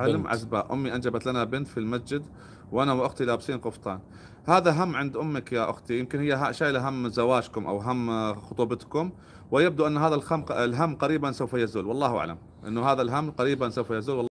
حلم عزباء امي انجبت لنا بنت في المسجد وانا واختي لابسين قفطان هذا هم عند امك يا اختي يمكن هي شايله هم زواجكم او هم خطوبتكم ويبدو ان هذا الهم قريبا سوف يزول والله اعلم انه هذا الهم قريبا سوف يزول